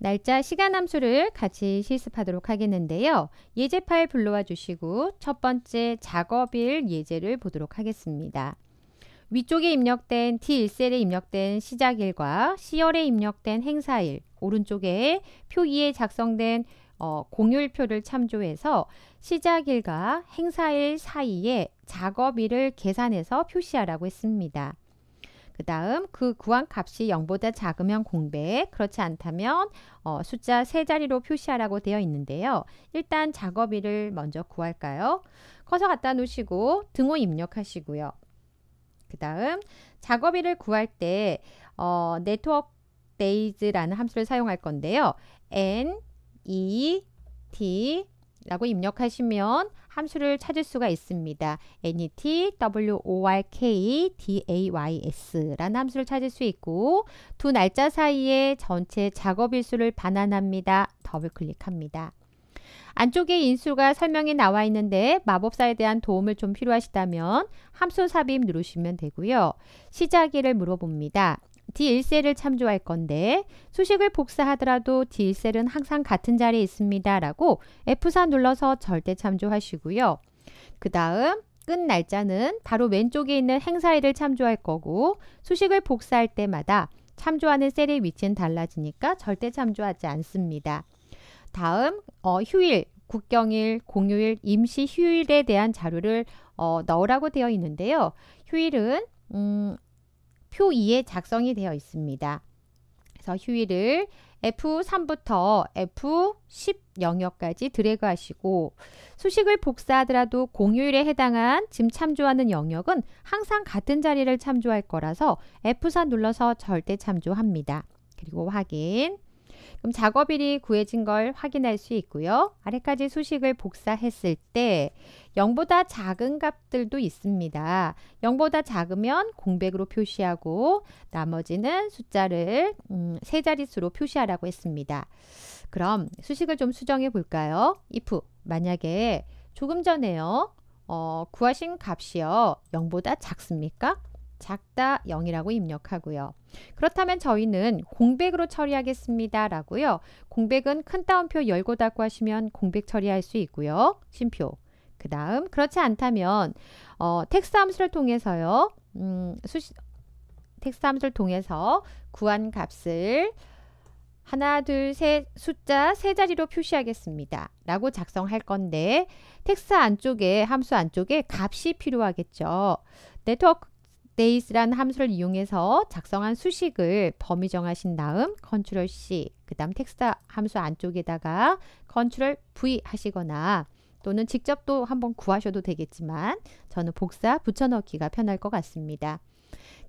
날짜, 시간 함수를 같이 실습하도록 하겠는데요. 예제 파일 불러와 주시고 첫 번째 작업일 예제를 보도록 하겠습니다. 위쪽에 입력된 T1셀에 입력된 시작일과 C열에 입력된 행사일, 오른쪽에 표기에 작성된 어, 공율표를 참조해서 시작일과 행사일 사이에 작업일을 계산해서 표시하라고 했습니다. 그 다음 그 구한 값이 0보다 작으면 공백, 그렇지 않다면 어, 숫자 세 자리로 표시하라고 되어 있는데요. 일단 작업일을 먼저 구할까요? 커서 갖다 놓으시고 등호 입력하시고요. 그 다음 작업일을 구할 때 어, 네트워크 데이즈라는 함수를 사용할 건데요. n, e, t 라고 입력하시면 함수를 찾을 수가 있습니다. net, work, days라는 함수를 찾을 수 있고 두 날짜 사이에 전체 작업 일수를 반환합니다. 더블 클릭합니다. 안쪽에 인수가 설명이 나와 있는데 마법사에 대한 도움을 좀 필요하시다면 함수 삽입 누르시면 되고요. 시작일을 물어봅니다. D1셀을 참조할 건데 수식을 복사하더라도 D1셀은 항상 같은 자리에 있습니다. 라고 F4 눌러서 절대 참조하시고요. 그 다음 끝 날짜는 바로 왼쪽에 있는 행사일을 참조할 거고 수식을 복사할 때마다 참조하는 셀의 위치는 달라지니까 절대 참조하지 않습니다. 다음 어, 휴일, 국경일, 공휴일, 임시 휴일에 대한 자료를 어, 넣으라고 되어 있는데요. 휴일은 음, 표 2에 작성이 되어 있습니다. 그래서 휴일을 F3부터 F10 영역까지 드래그 하시고 수식을 복사하더라도 공휴일에 해당한 지 참조하는 영역은 항상 같은 자리를 참조할 거라서 F4 눌러서 절대 참조합니다. 그리고 확인 그럼 작업일이 구해진 걸 확인할 수 있고요. 아래까지 수식을 복사했을 때 0보다 작은 값들도 있습니다. 0보다 작으면 공백으로 표시하고 나머지는 숫자를 음, 세 자릿수로 표시하라고 했습니다. 그럼 수식을 좀 수정해 볼까요? if 만약에 조금 전에요. 어, 구하신 값이요. 0보다 작습니까? 작다 0이라고 입력하고요. 그렇다면 저희는 공백으로 처리하겠습니다. 라고요. 공백은 큰 따옴표 열고 닫고 하시면 공백 처리할 수 있고요. 심표. 그 다음 그렇지 않다면 어, 텍스 트 함수를 통해서요. 음, 수시, 텍스 트 함수를 통해서 구한 값을 하나, 둘, 셋, 숫자 세 자리로 표시하겠습니다. 라고 작성할 건데 텍스 트 안쪽에 함수 안쪽에 값이 필요하겠죠. 네트워크 d a y 라는 함수를 이용해서 작성한 수식을 범위 정하신 다음 컨트롤 C 그 다음 텍스트 함수 안쪽에다가 컨트롤 V 하시거나 또는 직접 또 한번 구하셔도 되겠지만 저는 복사 붙여넣기가 편할 것 같습니다.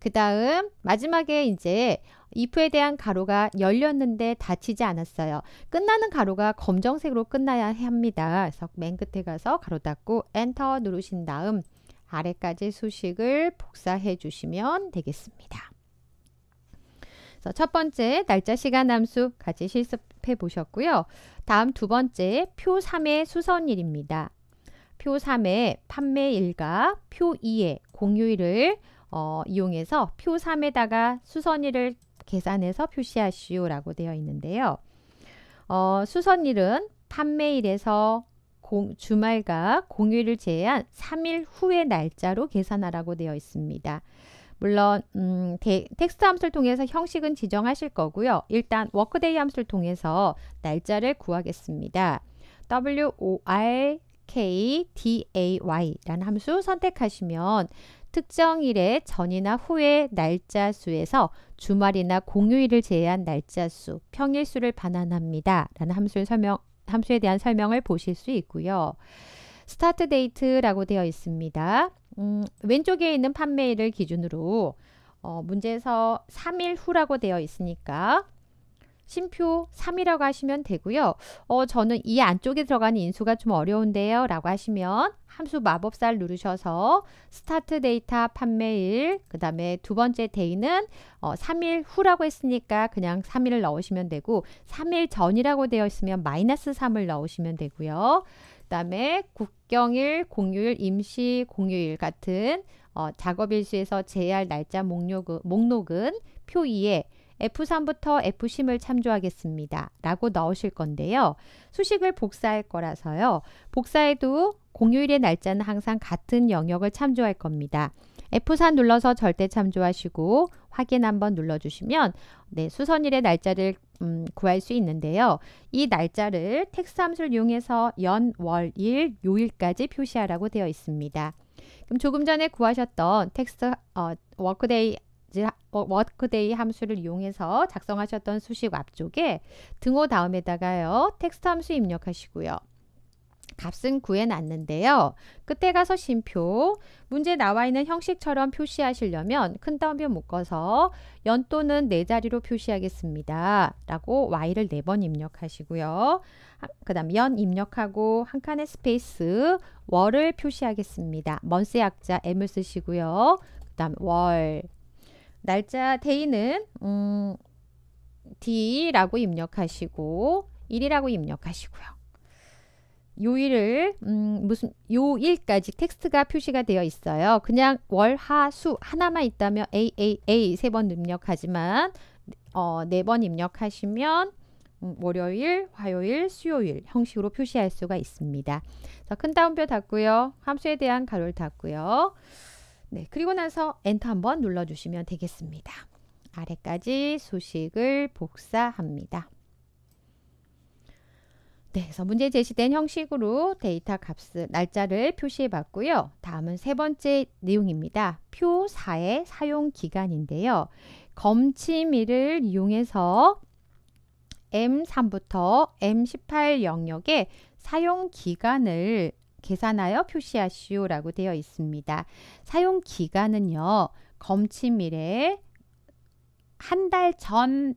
그 다음 마지막에 이제 if에 대한 가로가 열렸는데 닫히지 않았어요. 끝나는 가로가 검정색으로 끝나야 합니다. 그래서 맨 끝에 가서 가로 닫고 엔터 누르신 다음 아래까지 수식을 복사해 주시면 되겠습니다. 그래서 첫 번째 날짜 시간 함수 같이 실습해 보셨고요. 다음 두 번째 표 3의 수선일입니다. 표 3의 판매일과 표 2의 공휴일을 어, 이용해서 표 3에다가 수선일을 계산해서 표시하시오라고 되어 있는데요. 어, 수선일은 판매일에서 공, 주말과 공휴일을 제외한 3일 후의 날짜로 계산하라고 되어 있습니다. 물론 음, 데, 텍스트 함수를 통해서 형식은 지정하실 거고요. 일단 워크데이 함수를 통해서 날짜를 구하겠습니다. WOR KDAY라는 함수 선택하시면 특정일의 전이나 후의 날짜 수에서 주말이나 공휴일을 제외한 날짜 수, 평일 수를 반환합니다. 라는 함수를 설명 함수에 대한 설명을 보실 수 있고요. 스타트 데이트라고 되어 있습니다. 음, 왼쪽에 있는 판매일을 기준으로 어, 문제에서 3일 후라고 되어 있으니까 심표 3이라고 하시면 되고요. 어, 저는 이 안쪽에 들어가는 인수가 좀 어려운데요. 라고 하시면 함수 마법사를 누르셔서 스타트 데이터 판매일 그 다음에 두 번째 데이는 어, 3일 후라고 했으니까 그냥 3일을 넣으시면 되고 3일 전이라고 되어 있으면 마이너스 3을 넣으시면 되고요. 그 다음에 국경일, 공휴일, 임시, 공휴일 같은 어, 작업일수에서 제할 날짜 목록은, 목록은 표 2에 F3부터 F10을 참조하겠습니다. 라고 넣으실 건데요. 수식을 복사할 거라서요. 복사에도 공휴일의 날짜는 항상 같은 영역을 참조할 겁니다. F4 눌러서 절대 참조하시고 확인 한번 눌러주시면 네, 수선일의 날짜를 음, 구할 수 있는데요. 이 날짜를 텍스 함수를 이용해서 연, 월, 일, 요일까지 표시하라고 되어 있습니다. 그럼 조금 전에 구하셨던 텍스 어, 워크데이 어, 워크데이 함수를 이용해서 작성하셨던 수식 앞쪽에 등호 다음에다가요. 텍스트 함수 입력하시고요. 값은 구해놨는데요. 끝에 가서 심표, 문제 나와 있는 형식처럼 표시하시려면 큰따옴표 묶어서 연또는네 자리로 표시하겠습니다. 라고 y를 네 번 입력하시고요. 그 다음 연 입력하고 한 칸의 스페이스, 월을 표시하겠습니다. 먼스 약자 m을 쓰시고요. 그 다음 월, 날짜 데이는 음, D라고 입력하시고 1이라고 입력하시고요. 요일을 음, 무슨 요일까지 텍스트가 표시가 되어 있어요. 그냥 월, 하, 수 하나만 있다면 AAA 세 번 입력하지만 어, 네 번 입력하시면 음, 월요일, 화요일, 수요일 형식으로 표시할 수가 있습니다. 자, 큰 따옴표 닫고요. 함수에 대한 가로를 닫고요. 네, 그리고 나서 엔터 한번 눌러주시면 되겠습니다. 아래까지 수식을 복사합니다. 네, 그래서 문제 제시된 형식으로 데이터 값을 날짜를 표시해 봤고요. 다음은 세 번째 내용입니다. 표 4의 사용 기간인데요. 검침일을 이용해서 M3부터 M18 영역의 사용 기간을 계산하여 표시하시오라고 되어 있습니다. 사용 기간은요. 검침일에 한 달 전,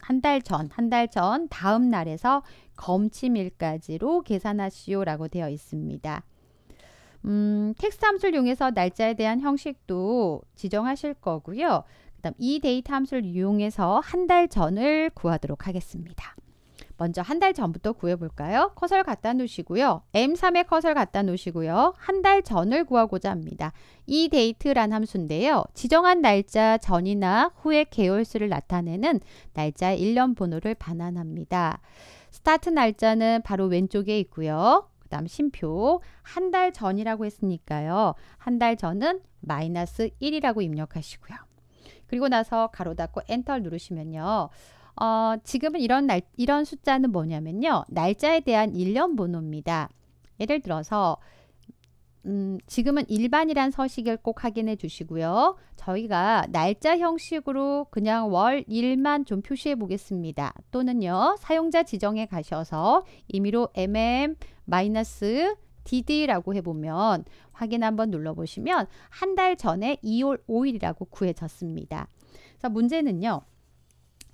한 달 전, 한 달 전 다음 날에서 검침일까지로 계산하시오라고 되어 있습니다. 음, 텍스트 함수를 이용해서 날짜에 대한 형식도 지정하실 거고요. 그 다음 이 데이터 함수를 이용해서 한 달 전을 구하도록 하겠습니다. 먼저 한 달 전부터 구해볼까요? 커서를 갖다 놓으시고요. M3의 커서를 갖다 놓으시고요. 한 달 전을 구하고자 합니다. 이 데이트란 함수인데요. 지정한 날짜 전이나 후에 개월수를 나타내는 날짜 일련 번호를 반환합니다. 스타트 날짜는 바로 왼쪽에 있고요. 그 다음 심표 한 달 전이라고 했으니까요. 한 달 전은 마이너스 1이라고 입력하시고요. 그리고 나서 가로 닫고 엔터 누르시면요. 어, 지금은 이런 날, 이런 숫자는 뭐냐면요. 날짜에 대한 일련 번호입니다. 예를 들어서 음, 지금은 일반이란 서식을 꼭 확인해 주시고요. 저희가 날짜 형식으로 그냥 월 1만 좀 표시해 보겠습니다. 또는요. 사용자 지정에 가셔서 임의로 mm-dd라고 해보면 확인 한번 눌러보시면 한 달 전에 2월 5일이라고 구해졌습니다. 그래서 문제는요.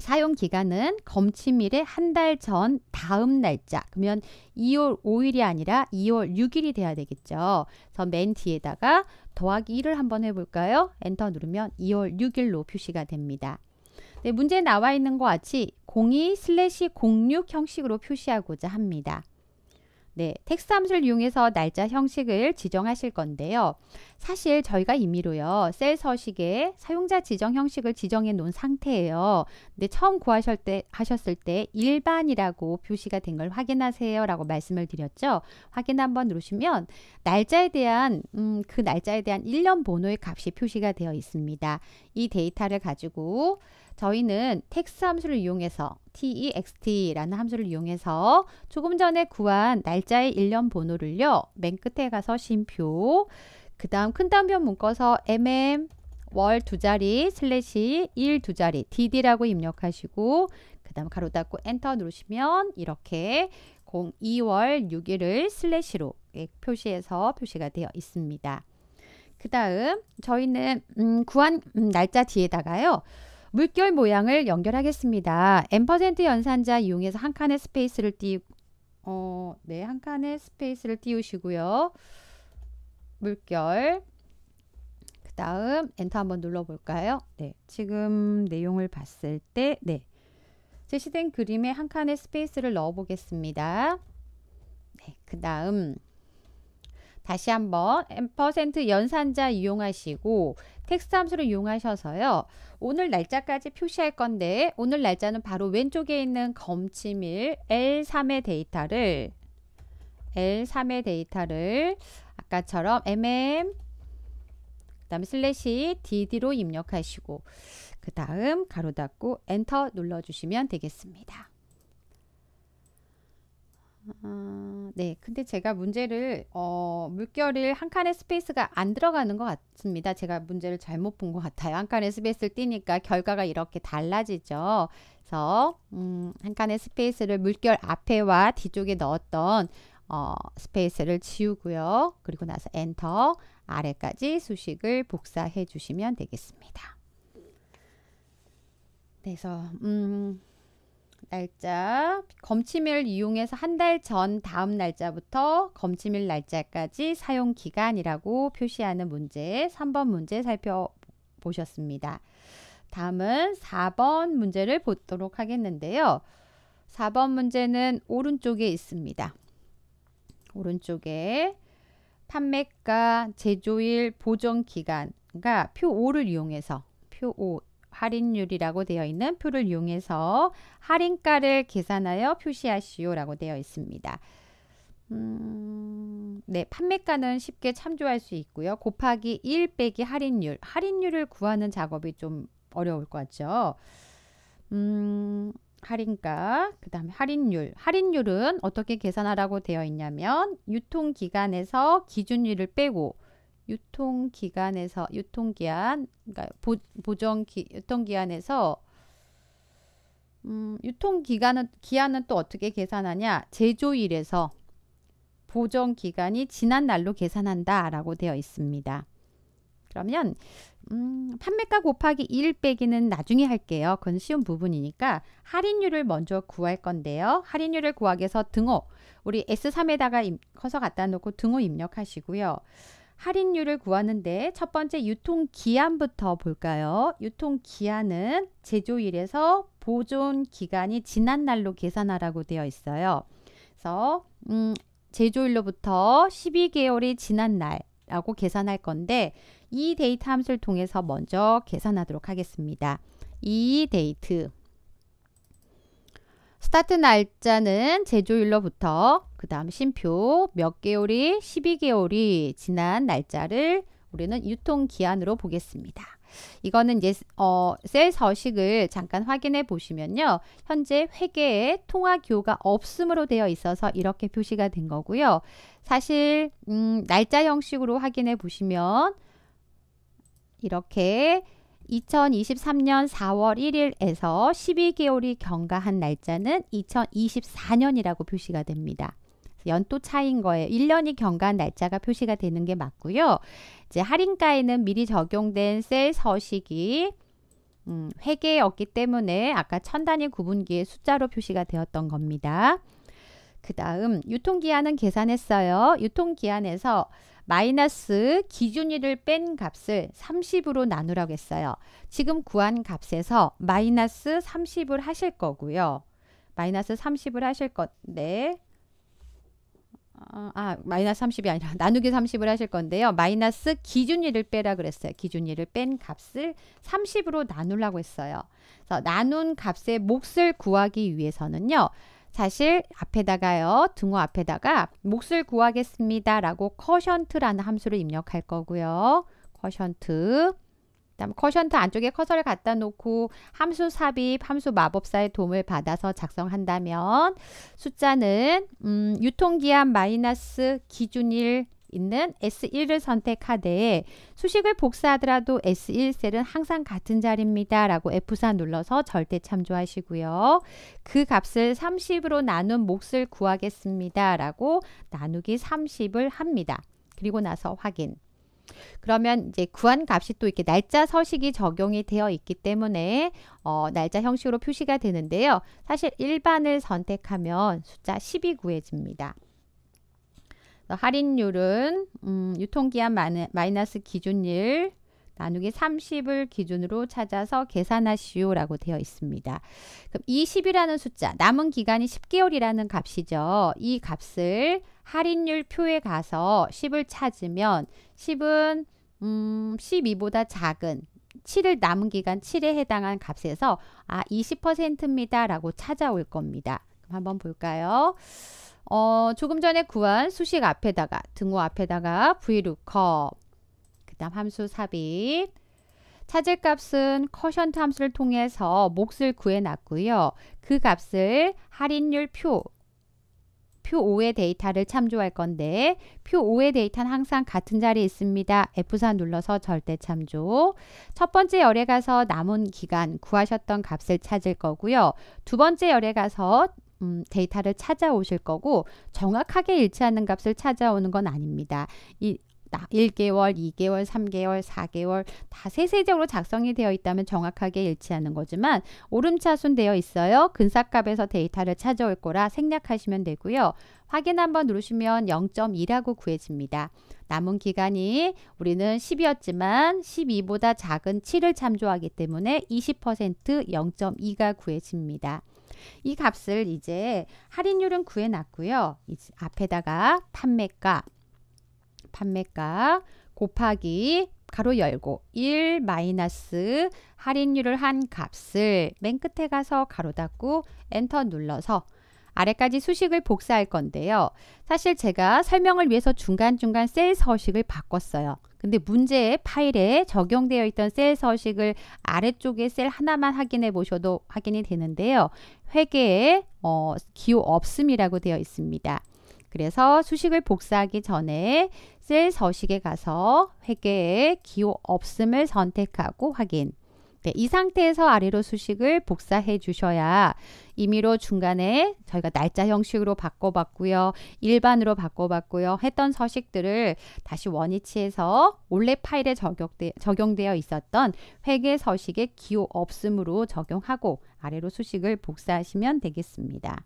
사용 기간은 검침일의 한 달 전 다음 날짜 그러면 2월 5일이 아니라 2월 6일이 돼야 되겠죠. 그래서 맨 뒤에다가 더하기 1을 한번 해볼까요? 엔터 누르면 2월 6일로 표시가 됩니다. 네, 문제에 나와 있는 것 같이 02 06 형식으로 표시하고자 합니다. 네, 텍스트 함수를 이용해서 날짜 형식을 지정하실 건데요. 사실 저희가 임의로요. 셀 서식에 사용자 지정 형식을 지정해 놓은 상태예요. 근데 처음 구하실 때 하셨을 때 일반이라고 표시가 된 걸 확인하세요라고 말씀을 드렸죠. 확인 한번 누르시면 날짜에 대한 음, 그 날짜에 대한 일련 번호의 값이 표시가 되어 있습니다. 이 데이터를 가지고 저희는 텍스 함수를 이용해서 text라는 함수를 이용해서 조금 전에 구한 날짜의 일련 번호를요. 맨 끝에 가서 쉼표 그 다음 큰 단편 묶어서 mm 월 두 자리 슬래시 일 두 자리 dd라고 입력하시고 그 다음 가로 닫고 엔터 누르시면 이렇게 02월 6일을 슬래시로 예, 표시해서 표시가 되어 있습니다. 그 다음 저희는 음, 구한 음, 날짜 뒤에다가요. 물결 모양을 연결하겠습니다. n% 연산자 이용해서 한 칸의 스페이스를 띄우 어, 네, 한 칸의 스페이스를 띄우시고요. 물결 그 다음 엔터 한번 눌러볼까요? 네, 지금 내용을 봤을 때 네, 제시된 그림에 한 칸의 스페이스를 넣어보겠습니다. 네, 그 다음 다시 한번 앰퍼센트 연산자 이용하시고 텍스트 함수를 이용하셔서요. 오늘 날짜까지 표시할 건데 오늘 날짜는 바로 왼쪽에 있는 검침일 L3의 데이터를 L3의 데이터를 아까처럼 mm 그다음 슬래시 dd로 입력하시고 그 다음 가로 닫고 엔터 눌러주시면 되겠습니다. 아, 네. 근데 제가 문제를 어, 물결을 한 칸의 스페이스가 안 들어가는 것 같습니다. 제가 문제를 잘못 본 것 같아요. 한 칸의 스페이스를 띄니까 결과가 이렇게 달라지죠. 그래서 음, 한 칸의 스페이스를 물결 앞에와 뒤쪽에 넣었던 어, 스페이스를 지우고요. 그리고 나서 엔터 아래까지 수식을 복사해 주시면 되겠습니다. 그래서 음. 날짜 검침일 이용해서 한 달 전 다음 날짜부터 검침일 날짜까지 사용 기간이라고 표시하는 문제 3번 문제 살펴보셨습니다. 다음은 4번 문제를 보도록 하겠는데요. 4번 문제는 오른쪽에 있습니다. 오른쪽에 판매가, 제조일, 보정기간 그표 5를 이용해서 표5 할인율이라고 되어 있는 표를 이용해서 할인가를 계산하여 표시하시오라고 되어 있습니다. 음, 네, 판매가는 쉽게 참조할 수 있고요. 곱하기 1 빼기 할인율. 할인율을 구하는 작업이 좀 어려울 것 같죠. 음, 할인가, 그 다음에 할인율. 할인율은 어떻게 계산하라고 되어 있냐면 유통기간에서 기준율을 빼고 유통기간에서 유통기한 그러니까 보, 정기 유통기한에서 음, 유통기간은 기한은 또 어떻게 계산하냐 제조일에서 보정기간이 지난 날로 계산한다 라고 되어 있습니다. 그러면 음, 판매가 곱하기 1 빼기는 나중에 할게요. 그건 쉬운 부분이니까 할인율을 먼저 구할 건데요. 할인율을 구하기 위해서 등호 우리 S3에다가 커서 갖다 놓고 등호 입력하시고요. 할인율을 구하는데 첫 번째 유통 기한부터 볼까요? 유통 기한은 제조일에서 보존 기간이 지난 날로 계산하라고 되어 있어요. 그래서 음, 제조일로부터 12개월이 지난 날라고 이 계산할 건데 이 데이터 함수를 통해서 먼저 계산하도록 하겠습니다. 이 데이트 스타트 날짜는 제조일로부터 그 다음 심표 몇 개월이 12개월이 지난 날짜를 우리는 유통기한으로 보겠습니다. 이거는 이제 어, 셀 서식을 잠깐 확인해 보시면요. 현재 회계에 통화 기호가 없음으로 되어 있어서 이렇게 표시가 된 거고요. 사실 음, 날짜 형식으로 확인해 보시면 이렇게 2023년 4월 1일에서 12개월이 경과한 날짜는 2024년이라고 표시가 됩니다. 연도 차인 거예요. 1년이 경과한 날짜가 표시가 되는 게 맞고요. 이제 할인가에는 미리 적용된 셀 서식이 음, 회계였기 때문에 아까 천 단위 구분기에 숫자로 표시가 되었던 겁니다. 그 다음 유통기한은 계산했어요. 유통기한에서 마이너스 기준일을 뺀 값을 30으로 나누라고 했어요. 지금 구한 값에서 마이너스 30을 하실 거고요. 마이너스 30을 하실 건데 네. 어, 아 마이너스 30이 아니라 나누기 30을 하실 건데요. 마이너스 기준일을 빼라 그랬어요. 기준일을 뺀 값을 30으로 나누려고 했어요. 그래서 나눈 값의 몫을 구하기 위해서는요. 사실 앞에다가요. 등호 앞에다가 몫을 구하겠습니다. 라고 커션트라는 함수를 입력할 거고요. 커션트 그다음 커션트 안쪽에 커서를 갖다 놓고 함수 삽입, 함수 마법사의 도움을 받아서 작성한다면 숫자는 음, 유통기한 마이너스 기준일 있는 S1을 선택하되 수식을 복사하더라도 S1 셀은 항상 같은 자리입니다. 라고 F4 눌러서 절대 참조하시고요. 그 값을 30으로 나눈 몫을 구하겠습니다. 라고 나누기 30을 합니다. 그리고 나서 확인. 그러면 이제 구한 값이 또 이렇게 날짜 서식이 적용이 되어 있기 때문에 어, 날짜 형식으로 표시가 되는데요. 사실 일반을 선택하면 숫자 10이 구해집니다. 할인율은 음, 유통기한 마이너스 기준일 나누기 30을 기준으로 찾아서 계산하시오라고 되어 있습니다. 그럼 20이라는 숫자, 남은 기간이 10개월이라는 값이죠. 이 값을 할인율 표에 가서 10을 찾으면 10은 음, 12보다 작은 7일 남은 기간 7에 해당한 값에서 아 20%입니다 라고 찾아올 겁니다. 그럼 한번 볼까요? 어, 조금 전에 구한 수식 앞에다가 등호 앞에다가 vlookup 그 다음 함수 삽입 찾을 값은 커션트 함수를 통해서 몫을 구해놨고요. 그 값을 할인율 표, 표 5의 데이터를 참조할 건데 표 5의 데이터는 항상 같은 자리에 있습니다. F4 눌러서 절대 참조 첫 번째 열에 가서 남은 기간 구하셨던 값을 찾을 거고요. 두 번째 열에 가서 음, 데이터를 찾아오실 거고 정확하게 일치하는 값을 찾아오는 건 아닙니다. 이 있다. 1개월, 2개월, 3개월, 4개월 다 세세적으로 작성이 되어 있다면 정확하게 일치하는 거지만 오름차순 되어 있어요. 근사값에서 데이터를 찾아올 거라 생략하시면 되고요. 확인 한번 누르시면 0.2라고 구해집니다. 남은 기간이 우리는 10이었지만 12보다 작은 7을 참조하기 때문에 20% 0.2가 구해집니다. 이 값을 이제 할인율은 구해놨고요. 이제 앞에다가 판매가 판매가 곱하기 가로 열고 1 마이너스 할인율을 한 값을 맨 끝에 가서 가로 닫고 엔터 눌러서 아래까지 수식을 복사할 건데요. 사실 제가 설명을 위해서 중간중간 셀 서식을 바꿨어요. 근데 문제의 파일에 적용되어 있던 셀 서식을 아래쪽에 셀 하나만 확인해 보셔도 확인이 되는데요. 회계에 어, 기호 없음이라고 되어 있습니다. 그래서 수식을 복사하기 전에 쓸 서식에 가서 회계의 기호 없음을 선택하고 확인. 네, 이 상태에서 아래로 수식을 복사해 주셔야 임의로 중간에 저희가 날짜 형식으로 바꿔봤고요. 일반으로 바꿔봤고요. 했던 서식들을 다시 원위치해서 원래 파일에 적용되, 적용되어 있었던 회계 서식의 기호 없음으로 적용하고 아래로 수식을 복사하시면 되겠습니다.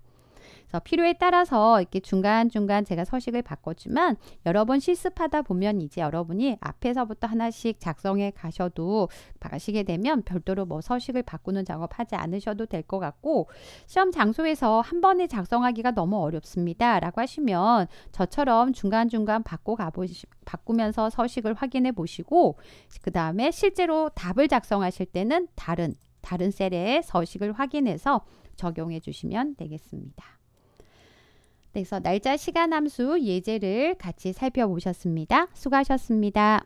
그래서 필요에 따라서 이렇게 중간중간 제가 서식을 바꿨지만 여러 번 실습하다 보면 이제 여러분이 앞에서부터 하나씩 작성해 가셔도 가시게 되면 별도로 뭐 서식을 바꾸는 작업하지 않으셔도 될 것 같고 시험 장소에서 한 번에 작성하기가 너무 어렵습니다. 라고 하시면 저처럼 중간중간 바꿔 가보시, 바꾸면서 서식을 확인해 보시고 그 다음에 실제로 답을 작성하실 때는 다른 다른 셀에 서식을 확인해서 적용해 주시면 되겠습니다. 그래서 날짜 시간 함수 예제를 같이 살펴보셨습니다. 수고하셨습니다.